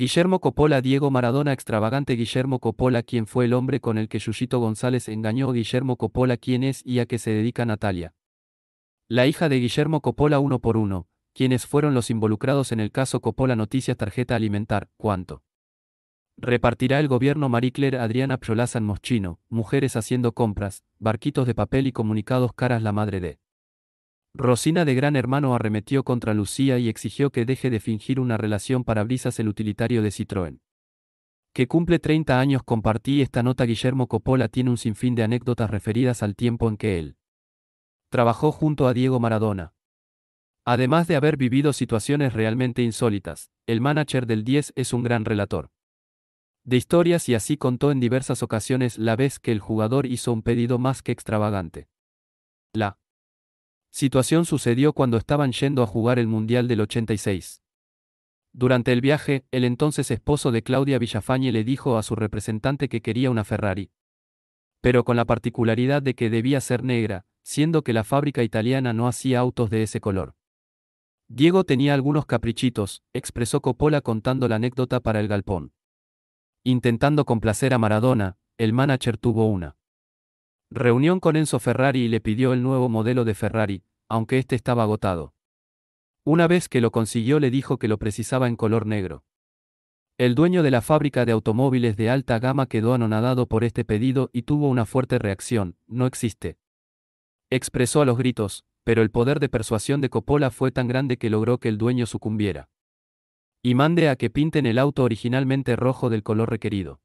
Guillermo Coppola Diego Maradona extravagante Guillermo Coppola quien fue el hombre con el que Yusito González engañó Guillermo Coppola Quien es y a qué se dedica Natalia. La hija de Guillermo Coppola uno por uno, quienes fueron los involucrados en el caso Coppola Noticias Tarjeta Alimentar, ¿cuánto? Repartirá el gobierno Maricler Adriana Pcholazan Moschino, mujeres haciendo compras, barquitos de papel y comunicados caras la madre de. Rosina de Gran Hermano arremetió contra Lucía y exigió que deje de fingir una relación para brisas el utilitario de Citroën. Que cumple 30 años compartí esta nota Guillermo Coppola tiene un sinfín de anécdotas referidas al tiempo en que él trabajó junto a Diego Maradona. Además de haber vivido situaciones realmente insólitas, el manager del 10 es un gran relator de historias y así contó en diversas ocasiones la vez que el jugador hizo un pedido más que extravagante. La situación sucedió cuando estaban yendo a jugar el Mundial del 86. Durante el viaje, el entonces esposo de Claudia Villafañe le dijo a su representante que quería una Ferrari. Pero con la particularidad de que debía ser negra, siendo que la fábrica italiana no hacía autos de ese color. Diego tenía algunos caprichitos, expresó Coppola contando la anécdota para el galpón. Intentando complacer a Maradona, el manager tuvo una. Reunión con Enzo Ferrari y le pidió el nuevo modelo de Ferrari, aunque este estaba agotado. Una vez que lo consiguió le dijo que lo precisaba en color negro. El dueño de la fábrica de automóviles de alta gama quedó anonadado por este pedido y tuvo una fuerte reacción, no existe. Expresó a los gritos, pero el poder de persuasión de Coppola fue tan grande que logró que el dueño sucumbiera. Y mande a que pinten el auto originalmente rojo del color requerido.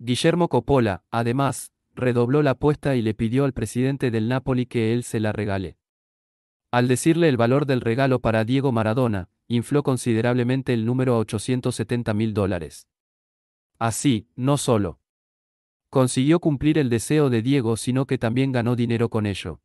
Guillermo Coppola, además, redobló la apuesta y le pidió al presidente del Napoli que él se la regale. Al decirle el valor del regalo para Diego Maradona, infló considerablemente el número a 870 mil dólares. Así, no solo consiguió cumplir el deseo de Diego, sino que también ganó dinero con ello.